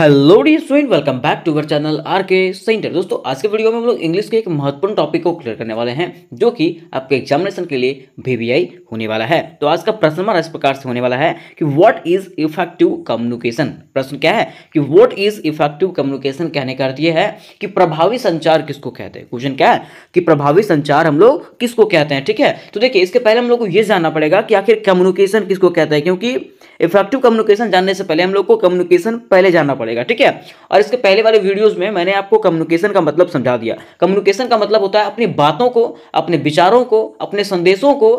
hello the student welcome back to our channel R K centre दोस्तों आज के video में हम लोग इंग्लिश के एक महत्वपूर्ण टॉपिक को क्लियर करने वाले हैं जो कि आपके एग्जामिनेशन के लिए वीवीआई होने वाला है तो आज का प्रश्न हमारा इस प्रकार से होने वाला है कि व्हाट इज इफेक्टिव कम्युनिकेशन प्रश्न क्या है कि व्हाट इज इफेक्टिव कम्युनिकेशन कहने का अर्थ यह है कि प्रभावी संचार किसको कहते हैं क्वेश्चन क्या है कि प्रभावी संचार हम लोग किसको कहते हैं ठीक है तो देखिए इसके पहले हम लोग को ये जानना पड़ेगा कि आखिर कम्युनिकेशन किसको कहते हैं क्योंकि इफेक्टिव कम्युनिकेशन जानने से पहले हम लोग को कम्युनिकेशन पहले जानना पड़ेगा ठीक है और इसके पहले वाले वीडियोज़ में मैंने आपको कम्युनिकेशन का मतलब समझा दिया कम्युनिकेशन का मतलब होता है अपनी बातों को अपने विचारों को अपने संदेशों को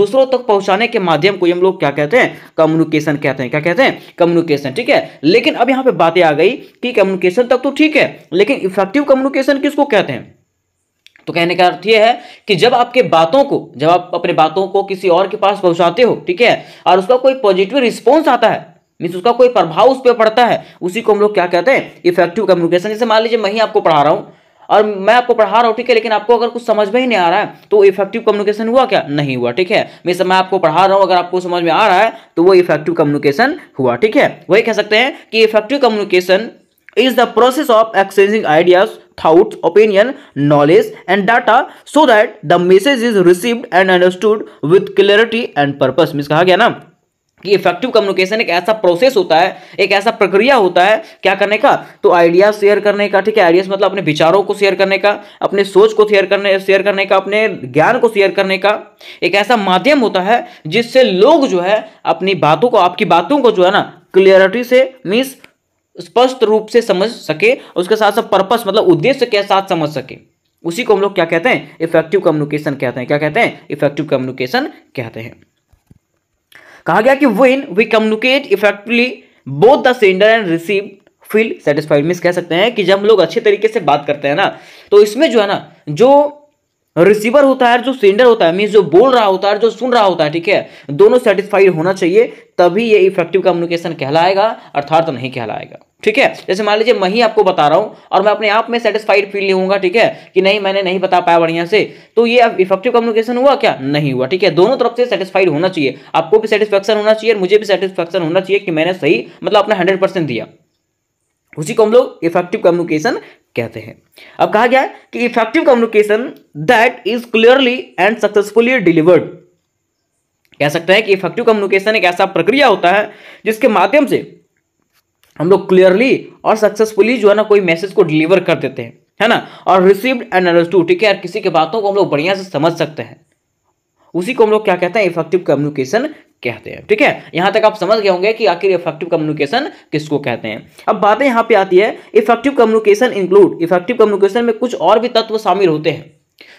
दूसरों तक पहुंचाने के माध्यम को हम लोग क्या कहते हैं कम्युनिकेशन कहते हैं क्या कहते हैं कम्युनिकेशन ठीक है लेकिन अब यहां पे बातें आ गई कि कम्युनिकेशन तक तो ठीक है लेकिन इफेक्टिव कम्युनिकेशन किसको कहते हैं तो कहने का अर्थ यह है कि जब आपके बातों को जब आप अपने बातों को किसी और के पास पहुंचाते हो ठीक है और उसका कोई पॉजिटिव रिस्पॉन्स आता है मीन्स उसका कोई प्रभाव उस पर पड़ता है उसी को हम लोग क्या कहते हैं इफेक्टिव कम्युनिकेशन जैसे मान लीजिए मैं ही आपको पढ़ा रहा हूँ और मैं आपको पढ़ा रहा हूँ ठीक है लेकिन आपको अगर कुछ समझ में ही नहीं आ रहा है तो इफेक्टिव कम्युनिकेशन हुआ क्या नहीं हुआ ठीक है मैं समय आपको पढ़ा रहा हूँ अगर आपको समझ में आ रहा है तो वो इफेक्टिव कम्युनिकेशन हुआ ठीक है वही कह सकते हैं कि effective communication is the process of exchanging ideas thoughts opinion knowledge and data so that the message is received and understood with clarity and purpose mean कहा गया ना कि इफेक्टिव कम्युनिकेशन एक ऐसा प्रोसेस होता है एक ऐसा प्रक्रिया होता है क्या करने का तो आइडिया शेयर करने का ठीक है आइडियाज मतलब अपने विचारों को शेयर करने का अपने सोच को शेयर करने शेयर करने का अपने ज्ञान को शेयर करने का एक ऐसा माध्यम होता है जिससे लोग जो है अपनी बातों को आपकी बातों को जो है ना क्लियरिटी से मीन्स स्पष्ट रूप से समझ सके उसके साथ साथ पर्पस मतलब उद्देश्य के साथ समझ सके उसी को हम लोग क्या कहते हैं इफेक्टिव कम्युनिकेशन कहते हैं क्या कहते हैं इफेक्टिव कम्युनिकेशन कहते हैं कहा गया कि when we communicate effectively both the sender and receive feel satisfied mean कह सकते हैं कि जब हम लोग अच्छे तरीके से बात करते हैं ना तो इसमें जो है ना जो रिसीवर होता है जो सेंडर होता है मीन्स जो बोल रहा होता है जो सुन रहा होता है ठीक है दोनों सेटिस्फाइड होना चाहिए तभी ये इफेक्टिव कम्युनिकेशन कहलाएगा अर्थात तो नहीं कहलाएगा ठीक है जैसे मान लीजिए मैं ही आपको बता रहा हूँ और मैं अपने आप में सेटिस्फाइड फील नहीं होऊंगा ठीक है कि नहीं मैंने नहीं बता पाया बढ़िया से तो ये अब इफेक्टिव कम्युनिकेशन हुआ क्या नहीं हुआ ठीक है दोनों तरफ से सेटिस्फाइड होना चाहिए आपको भी सेटिस्फेक्शन होना चाहिए मुझे भी सेटिस्फेक्शन होना चाहिए कि मैंने सही मतलब अपना हंड्रेड दिया उसी को हम लोग इफेक्टिव कम्युनिकेशन कहते हैं अब कहा गया कि effective communication that is clearly and successfully delivered कह सकते हैं कि इफेक्टिव कम्युनिकेशन एक ऐसा प्रक्रिया होता है जिसके माध्यम से हम लोग क्लियरली और सक्सेसफुली जो है ना कोई मैसेज को डिलीवर कर देते हैं है ना और रिसीव्ड एंड अंडरस्टूड ठीक है यार किसी के बातों को हम लोग बढ़िया से समझ सकते हैं उसी को हम लोग क्या कहते हैं इफेक्टिव कम्युनिकेशन कहते हैं ठीक है यहां तक आप समझ गए होंगे कि आखिर इफेक्टिव कम्युनिकेशन किसको कहते हैं अब बातें यहां पे आती है effective communication include effective communication में कुछ और भी तत्व शामिल होते हैं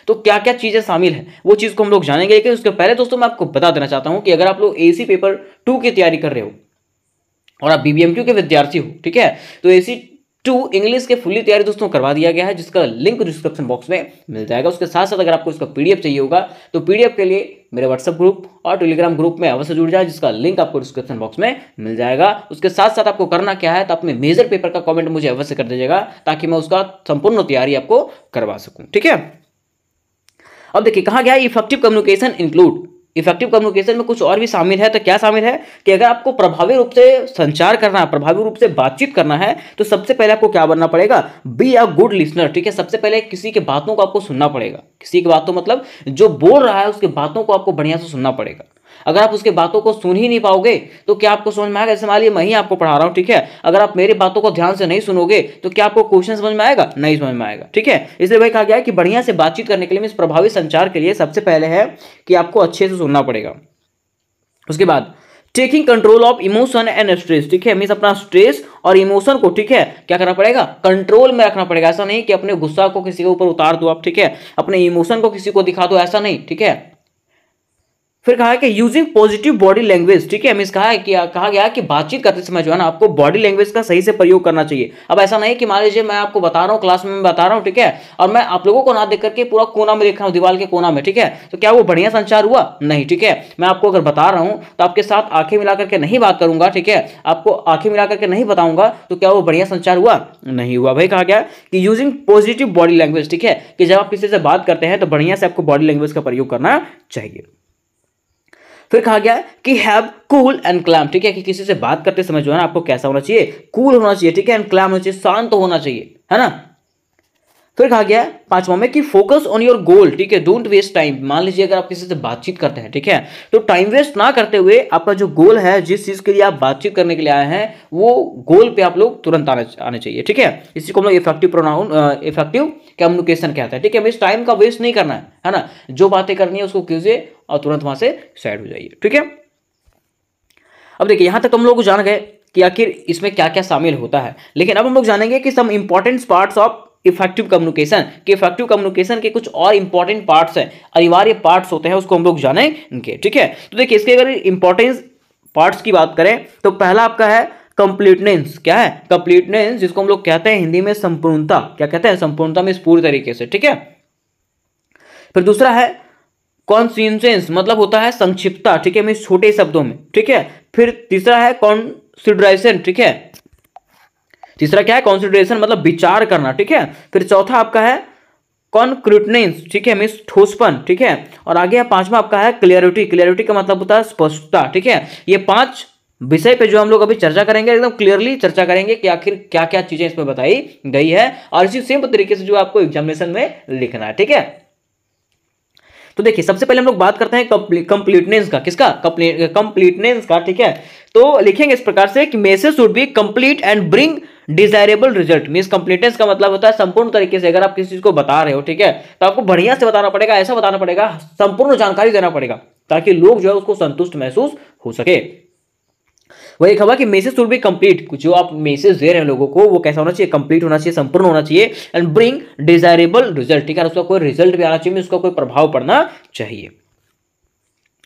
तो क्या क्या चीज़ें शामिल है वो चीज़ को हम लोग जानेंगे लेकिन उसके पहले दोस्तों मैं आपको बता देना चाहता हूँ कि अगर आप लोग ए पेपर टू की तैयारी कर रहे हो और आप बीबीएमक्यू के विद्यार्थी हो ठीक है तो एसी टू इंग्लिश के फुली तैयारी दोस्तों करवा दिया गया है जिसका लिंक डिस्क्रिप्शन बॉक्स में मिल जाएगा उसके साथ साथ अगर आपको इसका पीडीएफ चाहिए होगा तो पीडीएफ के लिए मेरे व्हाट्सएप ग्रुप और टेलीग्राम ग्रुप में अवश्य जुड़ जाए जिसका लिंक आपको डिस्क्रिप्शन बॉक्स में मिल जाएगा उसके साथ साथ आपको करना क्या है तो अपने मेजर पेपर का कॉमेंट मुझे अवश्य कर दीजिएगा ताकि मैं उसका संपूर्ण तैयारी आपको करवा सकूँ ठीक है अब देखिए कहा गया effective communication include effective communication में कुछ और भी शामिल है तो क्या शामिल है कि अगर आपको प्रभावी रूप से संचार करना है प्रभावी रूप से बातचीत करना है तो सबसे पहले आपको क्या बनना पड़ेगा बी अ गुड लिसनर ठीक है सबसे पहले किसी के बातों को आपको सुनना पड़ेगा किसी की बातों मतलब जो बोल रहा है उसके बातों को आपको बढ़िया से सुनना पड़ेगा अगर आप उसके बातों को सुन ही नहीं पाओगे तो क्या आपको समझ में आएगा जैसे मान लिया मैं ही आपको पढ़ा रहा हूँ ठीक है अगर आप मेरी बातों को ध्यान से नहीं सुनोगे तो क्या आपको क्वेश्चन समझ में आएगा नहीं समझ में आएगा ठीक है इसलिए भाई कहा गया है कि बढ़िया से बातचीत करने के लिए इस प्रभावी संचार के लिए सबसे पहले है कि आपको अच्छे से सुनना पड़ेगा उसके बाद taking control of emotion and stress ठीक है मीन अपना स्ट्रेस और इमोशन को ठीक है क्या करना पड़ेगा कंट्रोल में रखना पड़ेगा ऐसा नहीं कि अपने गुस्सा को किसी के ऊपर उतार दो आप ठीक है अपने इमोशन को किसी को दिखा दो ऐसा नहीं ठीक है फिर कहा है कि यूजिंग पॉजिटिव बॉडी लैंग्वेज ठीक है मीन कहा है कि कहा गया कि बातचीत करते समय जो है ना आपको बॉडी लैंग्वेज का सही से प्रयोग करना चाहिए अब ऐसा नहीं कि मान लीजिए मैं आपको बता रहा हूँ क्लास में बता रहा हूँ ठीक है और मैं आप लोगों को ना देख करके पूरा कोना में देख रहा हूँ दीवार के कोना में ठीक है तो क्या वो बढ़िया संचार हुआ नहीं ठीक है मैं आपको अगर बता रहा हूँ तो आपके साथ आंखें मिला करके नहीं बात करूंगा ठीक है आपको आंखें मिला करके नहीं बताऊंगा तो क्या वो बढ़िया संचार हुआ नहीं हुआ भाई कहा गया कि यूजिंग पॉजिटिव बॉडी लैंग्वेज ठीक है कि जब आप किसी से बात करते हैं तो बढ़िया से आपको बॉडी लैंग्वेज का प्रयोग करना चाहिए फिर कहा गया है कि हैव कूल एंड क्लैम ठीक है कि किसी से बात करते समय जो है ना आपको कैसा होना चाहिए कूल cool होना चाहिए ठीक है एंड क्लैम होना चाहिए शांत तो होना चाहिए है ना फिर कहा गया है पांचवा में कि फोकस ऑन योर गोल ठीक है डोंट वेस्ट टाइम मान लीजिए अगर आप किसी से बातचीत करते हैं ठीक है तो टाइम वेस्ट ना करते हुए आपका जो गोल है जिस चीज़ के लिए आप बातचीत करने के लिए आए हैं वो गोल पे आप लोग तुरंत आने आने चाहिए ठीक है इसी को हम लोग इफेक्टिव प्रोनाउन इफेक्टिव कम्युनिकेशन कहते हैं ठीक है हमें इस टाइम का वेस्ट नहीं करना है है ना जो बातें करनी है उसको कीजिए और तुरंत वहां से साइड हो जाइए ठीक है अब देखिए यहां तक तो हम लोग जान गए कि आखिर इसमें क्या क्या शामिल होता है लेकिन अब हम लोग जानेंगे कि some important parts of effective communication कि इफेक्टिव कम्युनिकेशन के कुछ और इंपॉर्टेंट पार्ट्स हैं अनिवार्य पार्ट्स होते हैं उसको हम लोग जानेंगे ठीक है तो देखिए इसके अगर इंपॉर्टेंस पार्ट्स की बात करें तो पहला आपका है कंप्लीटनेस क्या है कंप्लीटनेस जिसको हम लोग कहते हैं हिंदी में संपूर्णता क्या कहते हैं संपूर्णता में पूरी तरीके से ठीक है फिर दूसरा है कॉन्सियंसेंस मतलब होता है संक्षिप्तता ठीक है मीन छोटे शब्दों में ठीक है फिर तीसरा है कॉन्सिडरेशन ठीक है तीसरा क्या है कॉन्सिडरेशन मतलब विचार करना ठीक है फिर चौथा आपका है कॉन्क्रूटनेस ठीक है मीन्स ठोसपन ठीक है और आगे है पांचवा आपका है क्लियरिटी क्लियरिटी का मतलब होता है स्पष्टता ठीक है ये पांच विषय पे जो हम लोग अभी चर्चा करेंगे एकदम क्लियरली चर्चा करेंगे कि आखिर क्या क्या चीजें इसमें बताई गई है और इसी सेम तरीके से जो आपको एग्जामिनेशन में लिखना है ठीक है तो देखिए सबसे पहले हम लोग बात करते हैं कंप्लीटनेस का किसका कंप्लीटनेस का ठीक है तो लिखेंगे इस प्रकार से कि message should be complete and bring desirable result mean completeness का मतलब होता है संपूर्ण तरीके से अगर आप किसी चीज को बता रहे हो ठीक है तो आपको बढ़िया से बताना पड़ेगा ऐसा बताना पड़ेगा संपूर्ण जानकारी देना पड़ेगा ताकि लोग जो है उसको संतुष्ट महसूस हो सके वही खबर कि मैसेज शुड बी कंप्लीट जो आप मैसेज दे रहे हैं लोगों को वो कैसा होना चाहिए कंप्लीट होना चाहिए संपूर्ण होना चाहिए एंड ब्रिंग डिजायरेबल रिजल्ट ठीक है उसका कोई रिजल्ट भी आना चाहिए उसका कोई प्रभाव पड़ना चाहिए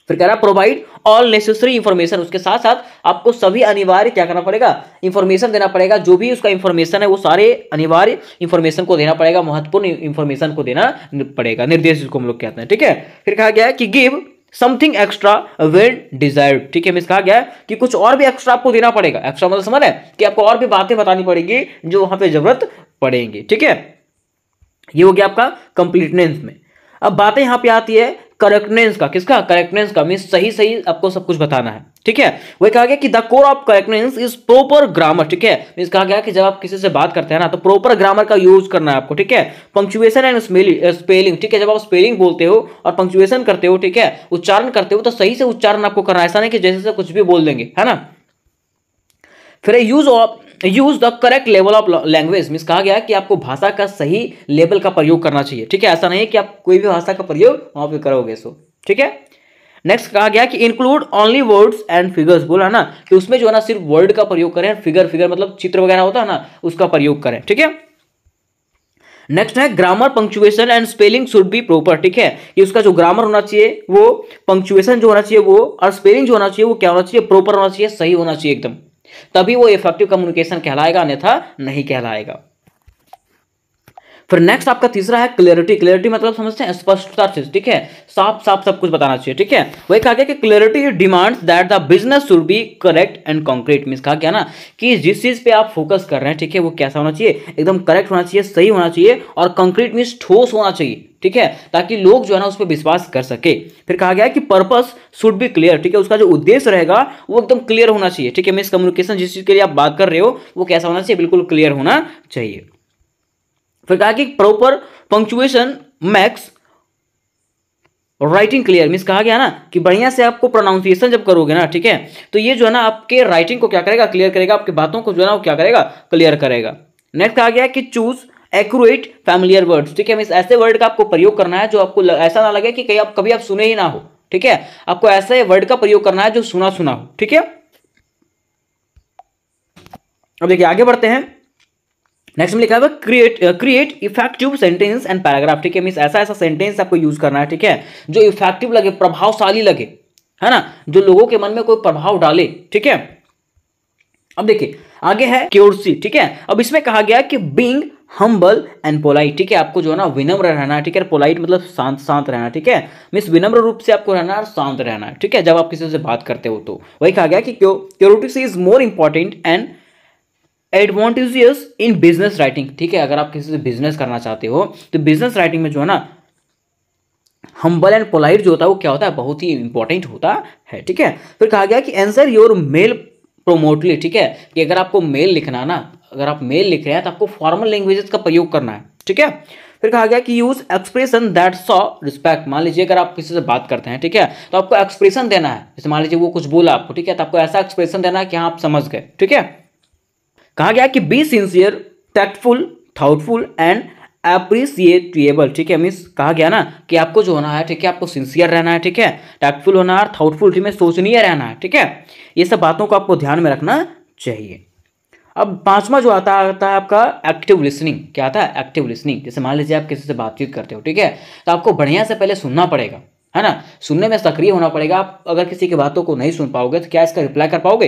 फिर कह रहा है प्रोवाइड ऑल नेसेसरी इंफॉर्मेशन उसके साथ साथ आपको सभी अनिवार्य क्या करना पड़ेगा इंफॉर्मेशन देना पड़ेगा जो भी उसका इंफॉर्मेशन है वो सारे अनिवार्य इंफॉर्मेशन को देना पड़ेगा महत्वपूर्ण इंफॉर्मेशन को देना पड़ेगा निर्देश जिसको हम लोग कहते हैं ठीक है फिर कहा गया है कि give something extra when desired ठीक है मिस कहा गया है कि कुछ और भी एक्स्ट्रा आपको देना पड़ेगा एक्स्ट्रा मतलब समझ है कि आपको और भी बातें बतानी पड़ेगी जो वहां पे जरूरत पड़ेंगी ठीक है ये हो गया आपका कंप्लीटनेस में अब बातें यहां पे आती है करेक्टनेस का किसका करेक्टनेस का मीन सही सही आपको सब कुछ बताना है ठीक है वही कहा गया कि the core of correctness is proper grammar ठीक है मीन कहा गया कि जब आप किसी से बात करते हैं ना तो प्रॉपर ग्रामर का यूज करना है आपको ठीक है पंक्चुएशन एंड स्पेलिंग ठीक है जब आप स्पेलिंग बोलते हो और पंक्चुएशन करते हो ठीक है उच्चारण करते हो तो सही से उच्चारण आपको करना है ऐसा नहीं कि जैसे से कुछ भी बोल देंगे है ना फिर use of use the correct level of language means कहा गया कि आपको भाषा का सही लेवल का प्रयोग करना चाहिए ठीक है ऐसा नहीं है कि आप कोई भी भाषा का प्रयोग वहां पर करोगे सो ठीक है नेक्स्ट कहा गया कि include only words and figures बोला ना कि उसमें जो है ना सिर्फ वर्ड का प्रयोग करें फिगर फिगर मतलब चित्र वगैरह होता है ना उसका प्रयोग करें ठीक है नेक्स्ट है grammar punctuation and spelling should be proper ठीक है कि उसका जो ग्रामर होना चाहिए वो पंक्चुएशन जो होना चाहिए वो और स्पेलिंग जो होना चाहिए वो क्या होना चाहिए प्रॉपर होना चाहिए सही होना चाहिए एकदम तभी वो इफेक्टिव कम्युनिकेशन कहलाएगा अन्यथा नहीं कहलाएगा फिर नेक्स्ट आपका तीसरा है क्लियरिटी क्लियरिटी मतलब समझते हैं स्पष्टता से ठीक है साफ साफ सब कुछ बताना चाहिए ठीक है वही कहा गया कि clarity demands that the business should be correct and concrete mean कहा गया ना कि जिस चीज पे आप फोकस कर रहे हैं ठीक है वो कैसा होना चाहिए एकदम करेक्ट होना चाहिए सही होना चाहिए और कंक्रीट मीन्स ठोस होना चाहिए ठीक है ताकि लोग जो है ना उस पर विश्वास कर सके फिर कहा गया है कि पर्पस शुड बी क्लियर ठीक है उसका जो उद्देश्य रहेगा वो एकदम क्लियर होना चाहिए ठीक है मिस कम्युनिकेशन जिस चीज के लिए आप बात कर रहे हो वो कैसा होना चाहिए बिल्कुल क्लियर होना चाहिए फिर कहा कि proper punctuation makes writing clear means कहा गया ना कि बढ़िया से आपको प्रोनाउंसिएशन जब करोगे ना ठीक है तो ये जो है ना आपके राइटिंग को क्या करेगा क्लियर करेगा आपकी बातों को जो है ना वो क्या करेगा क्लियर करेगा नेक्स्ट कहा गया कि चूज एक्यूरेट फैमिलियर वर्ड्स ठीक है मीन ऐसे वर्ड का आपको प्रयोग करना है जो आपको ऐसा ना लगे कि कहीं आप कभी आप सुने ही ना हो ठीक है आपको ऐसे वर्ड का प्रयोग करना है जो सुना सुना हो ठीक है अब देखिए आगे बढ़ते हैं नेक्स्ट में लिखा हुआ create create effective sentence and paragraph ठीक है मीस ऐसा ऐसा सेंटेंस आपको यूज करना है ठीक है जो इफेक्टिव लगे प्रभावशाली लगे है ना जो लोगों के मन में कोई प्रभाव डाले ठीक है अब देखिए आगे है क्योरसी ठीक है अब इसमें कहा गया कि बींग हम्बल एंड पोलाइट ठीक है आपको जो है ना विनम्र रहना ठीक है पोलाइट मतलब शांत शांत रहना ठीक है मीन्स विनम्र रूप से आपको रहना और शांत रहना ठीक है जब आप किसी से बात करते हो तो वही कहा गया कि clarity is more important and advantages in business writing ठीक है अगर आप किसी से बिजनेस करना चाहते हो तो बिजनेस राइटिंग में जो है ना हम्बल एंड पोलाइट जो होता है वो क्या होता है बहुत ही इंपॉर्टेंट होता है ठीक है फिर कहा गया कि एंसर योर मेल प्रोमोटली ठीक है कि अगर आपको मेल लिखना ना अगर आप मेल लिख रहे हैं तो आपको फॉर्मल लैंग्वेजेस का प्रयोग करना है ठीक है फिर कहा गया कि use expression that show respect मान लीजिए अगर आप किसी से बात करते हैं ठीक है तो आपको एक्सप्रेशन देना है जैसे मान लीजिए वो कुछ बोला आपको ठीक है तो आपको ऐसा एक्सप्रेशन देना है कि हाँ आप समझ गए ठीक है कहा गया कि be sincere tactful thoughtful and appreciative ठीक है मीन्स कहा गया ना कि आपको जो होना है ठीक है आपको सिंसियर रहना है ठीक है टैक्टफुल होना है थाउटफुल ठीक है सोचनीय रहना है ठीक है ये सब बातों को आपको ध्यान में रखना चाहिए अब पांचवा जो आता आता है आपका एक्टिव लिसनिंग क्या आता है एक्टिव लिसनिंग जैसे मान लीजिए आप किसी से बातचीत करते हो ठीक है तो आपको बढ़िया से पहले सुनना पड़ेगा है ना सुनने में सक्रिय होना पड़ेगा आप अगर किसी की बातों को नहीं सुन पाओगे तो क्या इसका रिप्लाई कर पाओगे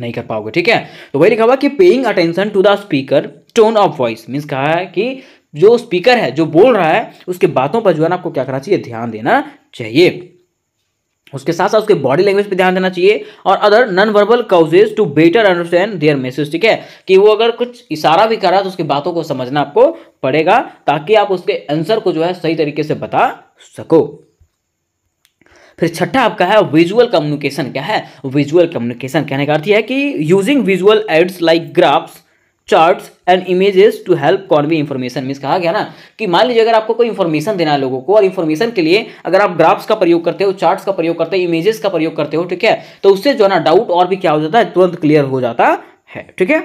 नहीं कर पाओगे ठीक है तो वही लिखा हुआ कि paying attention to the speaker tone of voice means कहा है कि जो स्पीकर है जो बोल रहा है उसके बातों पर जो है ना आपको क्या करना चाहिए ध्यान देना चाहिए उसके साथ साथ उसके बॉडी लैंग्वेज पे ध्यान देना चाहिए और other non verbal cues to better understand their message ठीक है कि वो अगर कुछ इशारा भी कर रहा है तो उसकी बातों को समझना आपको पड़ेगा ताकि आप उसके आंसर को जो है सही तरीके से बता सको फिर छठा आपका है विजुअल कम्युनिकेशन क्या है विजुअल कम्युनिकेशन कहने का अर्थ है कि using visual aids like graphs chart and images to help convey information mean कहा गया ना कि मान लीजिए अगर आपको कोई इन्फॉर्मेशन देना है लोगों को और इन्फॉर्मेशन के लिए अगर आप ग्राफ्स का प्रयोग करते हो चार्ट्स का प्रयोग करते हो इमेजेस का प्रयोग करते हो ठीक है तो उससे जो है ना डाउट और भी क्या हो जाता है तुरंत क्लियर हो जाता है ठीक है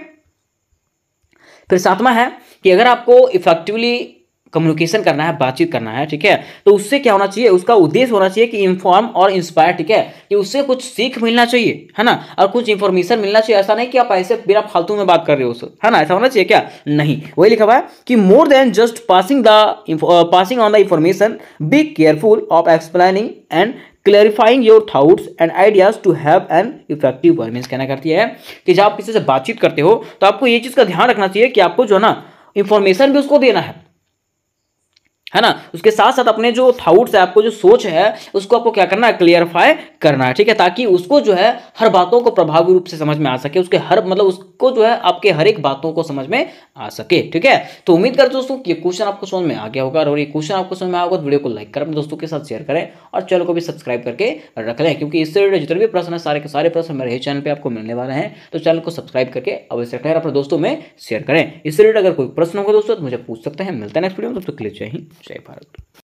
फिर सातवा है कि अगर आपको इफेक्टिवली कम्युनिकेशन करना है बातचीत करना है ठीक है तो उससे क्या होना चाहिए उसका उद्देश्य होना चाहिए कि इन्फॉर्म और इंस्पायर ठीक है कि उससे कुछ सीख मिलना चाहिए है ना और कुछ इन्फॉर्मेशन मिलना चाहिए ऐसा नहीं कि आप ऐसे बिना फालतू में बात कर रहे हो है ना ऐसा होना चाहिए क्या नहीं वही लिखा हुआ है कि more than just passing the passing on the information be careful of explaining and clarifying your thoughts and ideas to have an effective word means कहना करती है कि जब आप किसी से बातचीत करते हो तो आपको ये चीज़ का ध्यान रखना चाहिए कि आपको जो है ना इन्फॉर्मेशन भी उसको देना है है ना उसके साथ साथ अपने जो थाउट्स है आपको जो सोच है उसको आपको क्या करना है क्लियरफाई करना है ठीक है ताकि उसको जो है हर बातों को प्रभावी रूप से समझ में आ सके उसके हर मतलब उस को जो है आपके हर एक बातों को समझ में आ सके ठीक है तो उम्मीद कर दोस्तों कि ये क्वेश्चन आपको समझ में आ गया होगा और ये क्वेश्चन आपको समझ में आया होगा तो वीडियो को लाइक करें दोस्तों के साथ शेयर करें और चैनल को भी सब्सक्राइब करके रख लें क्योंकि इससे रिलेटेड जितने भी प्रश्न है सारे के सारे प्रश्न मेरे चैनल पर आपको मिलने वाले हैं तो चैनल को सब्सक्राइब करके अवश्य रखें अपने दोस्तों में शेयर करें इससे रिलेटेड अगर कोई प्रश्न होगा दोस्तों तो मुझे पूछ सकते हैं मिलता है नेक्स्ट वीडियो में दोस्तों के लिए जय हिंद जय भारत